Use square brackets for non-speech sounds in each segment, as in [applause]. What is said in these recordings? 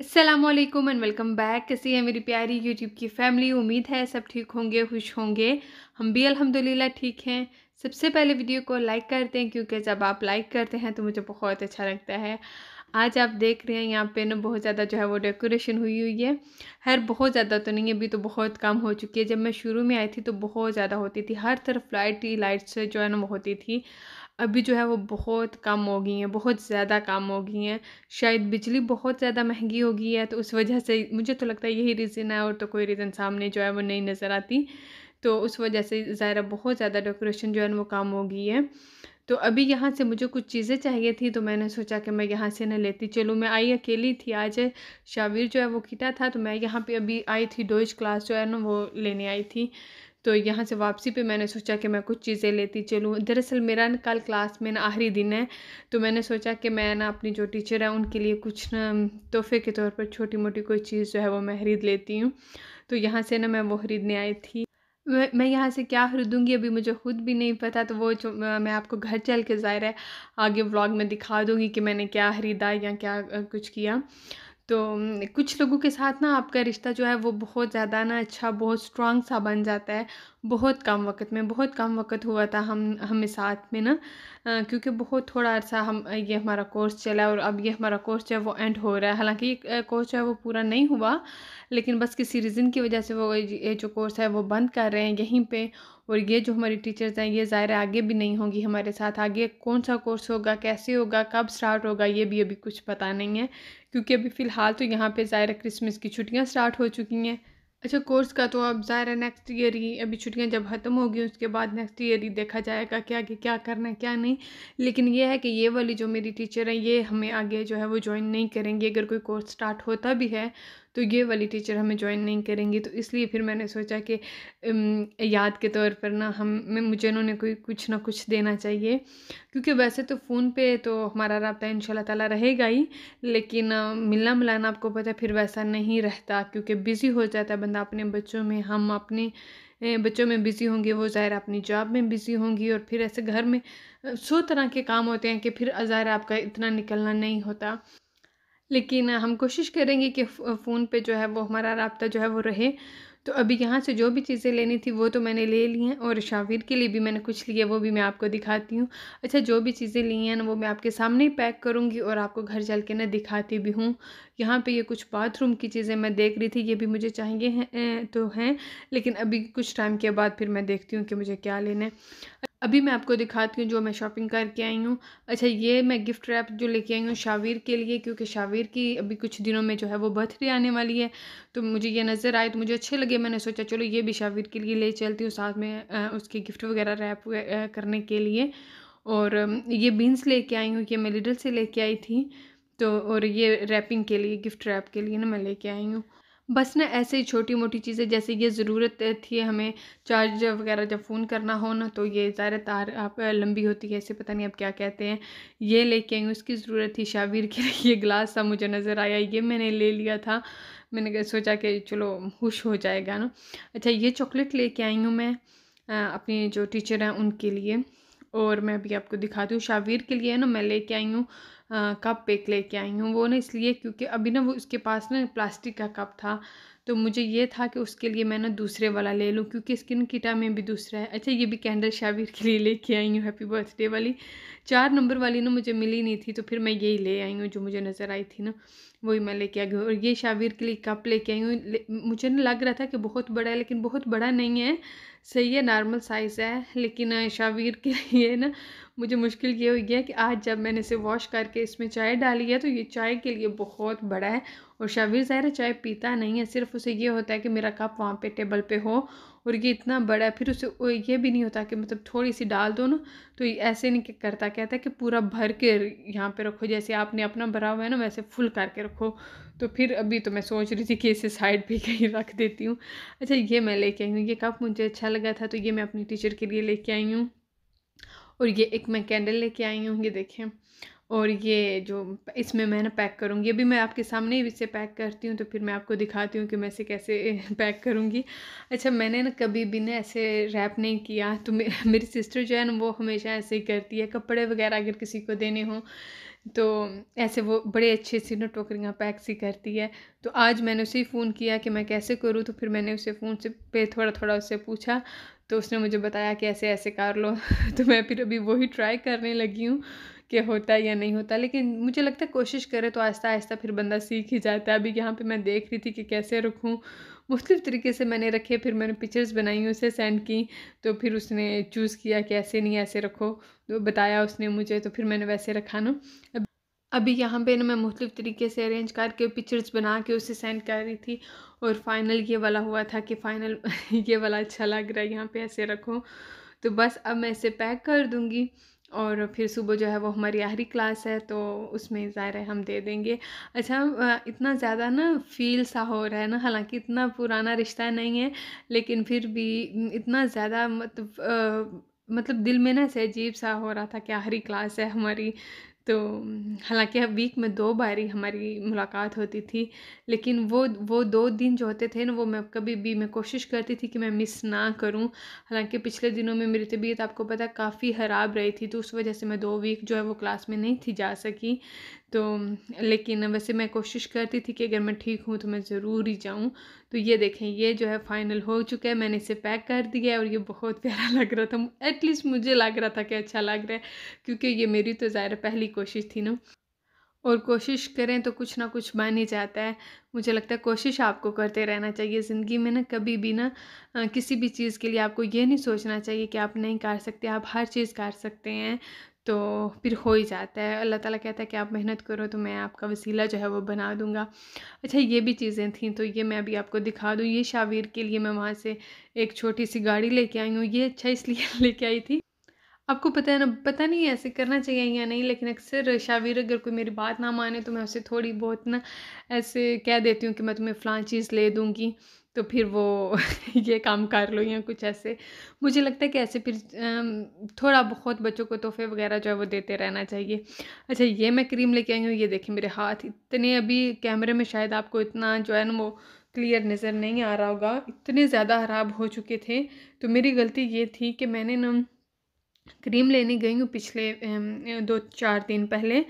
Aslam and welcome back कैसी है मेरी प्यारी यूट्यूब की फैमिली उम्मीद है सब ठीक होंगे खुश होंगे हम भी अल्हम्दुलिल्लाह ठीक हैं सबसे पहले वीडियो को लाइक करते हैं क्योंकि जब आप लाइक करते हैं तो मुझे बहुत अच्छा लगता है आज आप देख रहे हैं यहाँ पे ना बहुत ज़्यादा जो है वो डेकोरेशन हुई हुई है हर बहुत ज़्यादा तो नहीं है अभी तो बहुत कम हो चुकी है जब मैं शुरू में आई थी तो बहुत ज़्यादा होती थी हर तरफ लाइट ही लाइट्स जो है ना वो होती थी अभी जो है वो बहुत कम हो गई हैं बहुत ज़्यादा कम हो गई हैं शायद बिजली बहुत ज़्यादा महंगी हो गई है तो उस वजह से मुझे तो लगता है यही रीज़न है और तो कोई रीज़न सामने जो है वो नहीं नज़र आती तो उस वजह से ज़ायरा बहुत ज़्यादा डेकोरेशन जो है वो कम हो गई है तो अभी यहाँ से मुझे कुछ चीज़ें चाहिए थी तो मैंने सोचा कि मैं यहाँ से ना लेती चलूँ मैं आई अकेली थी आज शाविर जो है वो किटा था तो मैं यहाँ पे अभी आई थी डोइ क्लास जो है ना वो लेने आई थी तो यहाँ से वापसी पे मैंने सोचा कि मैं कुछ चीज़ें लेती चलूँ दरअसल मेरा ना कल क्लास में ना आखिरी दिन है तो मैंने सोचा कि मैं ना अपनी जो टीचर है उनके लिए कुछ ना तोहफे के तौर पर छोटी मोटी कोई चीज़ जो है वो मैं खरीद लेती हूँ तो यहाँ से ना मैं वो खरीदने आई थी मैं यहाँ से क्या खरीदूँगी अभी मुझे खुद भी नहीं पता तो वो जो मैं आपको घर चल के ज़ाहिर है आगे व्लॉग में दिखा दूँगी कि मैंने क्या ख़रीदा या क्या कुछ किया तो कुछ लोगों के साथ ना आपका रिश्ता जो है वो बहुत ज़्यादा ना अच्छा बहुत स्ट्रांग सा बन जाता है बहुत कम वक्त में बहुत कम वक्त हुआ था हम हमें साथ में ना क्योंकि बहुत थोड़ा अर्सा हम ये हमारा कोर्स चला और अब ये हमारा कोर्स जो है वो एंड हो रहा है हालांकि ये कोर्स जो है वो पूरा नहीं हुआ लेकिन बस किसी रीज़न की वजह से वो ये जो कोर्स है वो बंद कर रहे हैं यहीं पर और ये जो हमारी टीचर्स हैं ये ज़ाहिर आगे भी नहीं होंगी हमारे साथ आगे कौन सा कोर्स होगा कैसे होगा कब स्टार्ट होगा ये भी अभी कुछ पता नहीं है क्योंकि अभी फ़िलहाल तो यहाँ पे ज़ाहिर क्रिसमस की छुट्टियाँ स्टार्ट हो चुकी हैं अच्छा कोर्स का तो अब ज़ाहिर नेक्स्ट ईयर ही अभी छुट्टियाँ जब ख़त्म होगी उसके बाद नेक्स्ट ईयर ही देखा जाएगा क्या आगे क्या करना है क्या नहीं लेकिन ये है कि ये वाली जो मेरी टीचर है ये हमें आगे जो है वो ज्वाइन नहीं करेंगी अगर कोई कोर्स स्टार्ट होता भी है तो ये वाली टीचर हमें ज्वाइन नहीं करेंगी तो इसलिए फिर मैंने सोचा कि याद के तौर पर ना हम मुझे इन्होंने कोई कुछ ना कुछ देना चाहिए क्योंकि वैसे तो फ़ोन पे तो हमारा रबता इन ताला रहेगा ही लेकिन मिलना मिलाना आपको पता फिर वैसा नहीं रहता क्योंकि बिज़ी हो जाता है बंदा अपने बच्चों में हम अपने बच्चों में बिज़ी होंगे वो ज़ाहिर अपनी जॉब में बिज़ी होंगी और फिर ऐसे घर में सौ तरह के काम होते हैं कि फिर ज़ाहिर आपका इतना निकलना नहीं होता लेकिन हम कोशिश करेंगे कि फ़ोन पे जो है वो हमारा रबता जो है वो रहे तो अभी यहाँ से जो भी चीज़ें लेनी थी वो तो मैंने ले ली हैं और शाविर के लिए भी मैंने कुछ लिए वो भी मैं आपको दिखाती हूँ अच्छा जो भी चीज़ें ली हैं ना वो मैं आपके सामने ही पैक करूँगी और आपको घर चल के ना दिखाती भी हूँ यहाँ पे ये कुछ बाथरूम की चीज़ें मैं देख रही थी ये भी मुझे चाहिए हैं तो हैं लेकिन अभी कुछ टाइम के बाद फिर मैं देखती हूँ कि मुझे क्या लेना है अभी मैं आपको दिखाती हूँ जो मैं शॉपिंग करके आई हूँ अच्छा ये मैं गिफ्ट रैप जो लेके आई हूँ शावीर के लिए क्योंकि शावीर की अभी कुछ दिनों में जो है वो बर्थडे आने वाली है तो मुझे ये नज़र आए तो मुझे अच्छे लगे मैंने सोचा चलो ये भी शावीर के लिए ले चलती हूँ साथ में उसके गिफ्ट वगैरह रैप करने के लिए और ये बीन्स ले आई हूँ ये मैं लिडल से लेके आई थी तो और ये रैपिंग के लिए गिफ्ट रैप के लिए ना मैं लेके आई हूँ बस ना ऐसे ही छोटी मोटी चीज़ें जैसे ये ज़रूरत थी हमें चार्ज वगैरह जब फ़ोन करना हो ना तो ये ज़ाहिर तार आप लंबी होती है ऐसे पता नहीं आप क्या कहते हैं ये लेके आई उसकी ज़रूरत थी शावीर के लिए गिलास सा मुझे नज़र आया ये मैंने ले लिया था मैंने सोचा कि चलो खुश हो जाएगा ना अच्छा ये चॉकलेट लेके आई हूँ मैं अपनी जो टीचर हैं उनके लिए और मैं अभी आपको दिखाती हूँ शावीर के लिए ना मैं लेके आई हूँ कप एक लेके आई हूँ वो ना इसलिए क्योंकि अभी ना वो उसके पास ना प्लास्टिक का कप था तो मुझे ये था कि उसके लिए मैं ना दूसरे वाला ले लूँ क्योंकि स्किन किटा में भी दूसरा है अच्छा ये भी कैंडल शाबिर के लिए लेके आई हूँ हैप्पी बर्थडे वाली चार नंबर वाली ना मुझे मिली नहीं थी तो फिर मैं यही ले आई हूँ जो मुझे नज़र आई थी ना वही मैं लेके आ गई और ये शावीर के लिए कप लेके आई हूँ मुझे ना लग रहा था कि बहुत बड़ा है लेकिन बहुत बड़ा नहीं है सही है नॉर्मल साइज़ है लेकिन शावीर के [laughs] लिए ना मुझे मुश्किल ये हो गया कि आज जब मैंने इसे वॉश करके इसमें चाय डाली है तो ये चाय के लिए बहुत बड़ा है और शावीर ज़ाहिर चाय पीता नहीं है सिर्फ उसे ये होता है कि मेरा कप वहाँ पे टेबल पे हो और ये इतना बड़ा है फिर उसे ये भी नहीं होता कि मतलब थोड़ी सी डाल दो ना तो ये ऐसे नहीं करता कहता है कि पूरा भर के यहाँ पे रखो जैसे आपने अपना भरा हुआ है ना वैसे फुल करके रखो तो फिर अभी तो मैं सोच रही थी कि इसे साइड पे कहीं रख देती हूँ अच्छा ये मैं लेके आई हूँ ये कप मुझे अच्छा लगा था तो ये मैं अपनी टीचर के लिए लेके आई हूँ और ये एक मैं कैंडल लेके आई हूँ ये देखें और ये जो इसमें मैं ना पैक करूँगी अभी मैं आपके सामने ही इसे पैक करती हूँ तो फिर मैं आपको दिखाती हूँ कि मैं इसे कैसे [laughs] पैक करूँगी अच्छा मैंने ना कभी भी ना ऐसे रैप नहीं किया तो मे, मेरी सिस्टर जो है ना वो हमेशा ऐसे ही करती है कपड़े वगैरह अगर किसी को देने हों तो ऐसे वो बड़े अच्छे से ना टोकरियाँ पैक सी करती है तो आज मैंने उसे ही फ़ोन किया कि मैं कैसे करूँ तो फिर मैंने उसे फ़ोन से पे थोड़ा थोड़ा उससे पूछा तो उसने मुझे बताया कि ऐसे ऐसे कर लो [laughs] तो मैं फिर अभी वही ट्राई करने लगी हूँ कि होता है या नहीं होता लेकिन मुझे लगता है कोशिश करे तो आहिस्ता आहिस्ता फिर बंदा सीख ही जाता है अभी यहाँ पे मैं देख रही थी कि कैसे रखूँ मुख्तलिफ़ तरीके से मैंने रखे फिर मैंने पिक्चर्स बनाई उसे सेंड की तो फिर उसने चूज़ किया कि ऐसे नहीं ऐसे रखो तो बताया उसने मुझे तो फिर मैंने वैसे रखा ना अभी यहाँ पे मैं मुख्तु तरीके से अरेंज करके पिक्चर्स बना के उसे सेंड कर रही थी और फाइनल ये वाला हुआ था कि फ़ाइनल [laughs] ये वाला अच्छा लग रहा है यहाँ पे ऐसे रखो तो बस अब मैं इसे पैक कर दूँगी और फिर सुबह जो है वो हमारी आहरी क्लास है तो उसमें ज़ाहिर है हम दे देंगे अच्छा इतना ज़्यादा ना फील सा हो रहा है ना हालांकि इतना पुराना रिश्ता नहीं है लेकिन फिर भी इतना ज़्यादा मतलब मतलब दिल में ना ऐसे अजीब सा हो रहा था कि आहरी क्लास है हमारी तो हालांकि अब वीक में दो बारी हमारी मुलाकात होती थी लेकिन वो वो दो दिन जो होते थे ना वो मैं कभी भी मैं कोशिश करती थी कि मैं मिस ना करूं हालांकि पिछले दिनों में मेरी तबीयत आपको पता काफ़ी ख़राब रही थी तो उस वजह से मैं दो वीक जो है वो क्लास में नहीं थी जा सकी तो लेकिन वैसे मैं कोशिश करती थी कि अगर मैं ठीक हूँ तो मैं ज़रूर ही जाऊँ तो ये देखें ये जो है फाइनल हो चुका है मैंने इसे पैक कर दिया है और ये बहुत [laughs] प्यारा लग रहा था एटलीस्ट मुझे लग रहा था कि अच्छा लग रहा है क्योंकि ये मेरी तो ज़ाहिर पहली कोशिश थी ना और कोशिश करें तो कुछ ना कुछ बन ही जाता है मुझे लगता है कोशिश आपको करते रहना चाहिए ज़िंदगी में ना कभी भी ना किसी भी चीज़ के लिए आपको ये नहीं सोचना चाहिए कि आप नहीं कर सकते आप हर चीज़ कर सकते हैं तो फिर हो ही जाता है अल्लाह ताला कहता है कि आप मेहनत करो तो मैं आपका वसीला जो है वो बना दूँगा अच्छा ये भी चीज़ें थी तो ये मैं अभी आपको दिखा दूँ ये शावीर के लिए मैं वहाँ से एक छोटी सी गाड़ी लेके आई हूँ ये अच्छा इसलिए [laughs] लेके आई थी आपको पता है ना पता नहीं ऐसे करना चाहिए या नहीं लेकिन अक्सर शावीर अगर कोई मेरी बात ना माने तो मैं उसे थोड़ी बहुत ना ऐसे कह देती हूँ कि मैं तुम्हें फ़लाँ चीज़ ले दूँगी तो फिर वो [laughs] ये काम कर लो या कुछ ऐसे मुझे लगता है कि ऐसे फिर थोड़ा बहुत बच्चों को तोहफे वगैरह जो है वो देते रहना चाहिए अच्छा ये मैं क्रीम लेके आई हूँ ये देखिए मेरे हाथ इतने अभी कैमरे में शायद आपको इतना जो है ना वो क्लियर नज़र नहीं आ रहा होगा इतने ज़्यादा ख़राब हो चुके थे तो मेरी गलती ये थी कि मैंने ना क्रीम लेने गई हूँ पिछले दो चार दिन पहले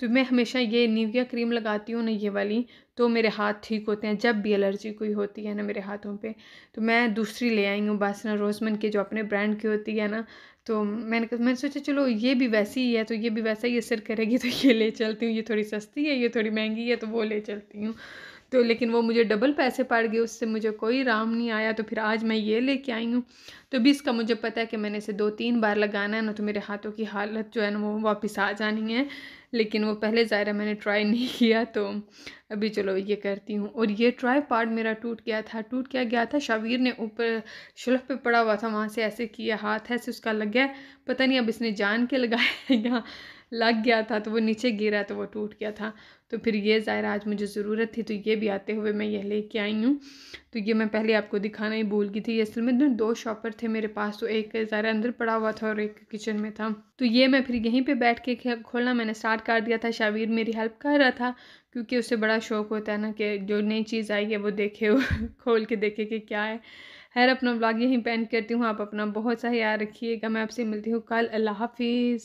तो मैं हमेशा ये निविया क्रीम लगाती हूँ ना ये वाली तो मेरे हाथ ठीक होते हैं जब भी एलर्जी कोई होती है ना मेरे हाथों पे तो मैं दूसरी ले आई हूँ बासना रोजमन की जो अपने ब्रांड की होती है ना तो मैंने मैंने सोचा चलो ये भी वैसी ही है तो ये भी वैसा ही असर करेगी तो ये ले चलती हूँ ये थोड़ी सस्ती है ये थोड़ी महंगी है तो वो ले चलती हूँ तो लेकिन वो मुझे डबल पैसे पड़ गए उससे मुझे कोई राम नहीं आया तो फिर आज मैं ये लेके आई हूँ तो भी इसका मुझे पता है कि मैंने इसे दो तीन बार लगाना है ना तो मेरे हाथों की हालत जो है ना वो वापस आ जानी है लेकिन वो पहले ज़ायरा मैंने ट्राई [laughs] नहीं किया तो अभी चलो ये करती हूँ और ये ट्राई पार्ट मेरा टूट गया था टूट क्या गया था शावीर ने ऊपर शुल्फ पे पड़ा हुआ था वहाँ से ऐसे किया हाथ ऐसे उसका लग गया पता नहीं अब इसने जान के लगाया या लग गया था तो वो नीचे गिरा तो वो टूट गया था तो फिर ये ज़ाहिर आज मुझे ज़रूरत थी तो ये भी आते हुए मैं ये लेके आई हूँ तो ये मैं पहले आपको दिखाना ही भूल गई थी ये असल में ना दो शॉपर थे मेरे पास तो एक ज़ाहिर अंदर पड़ा हुआ था और एक किचन में था तो ये मैं फिर यहीं पे बैठ के खोलना मैंने स्टार्ट कर दिया था शावीर मेरी हेल्प कर रहा था क्योंकि उससे बड़ा शौक होता है ना कि जो नई चीज़ आई है वो देखे [laughs] खोल के देखे कि क्या है खैर अपना ब्लॉग यहीं पेंट करती हूँ आप अपना बहुत सा याद रखिएगा मैं आपसे मिलती हूँ कल अल्लाह हाफिज़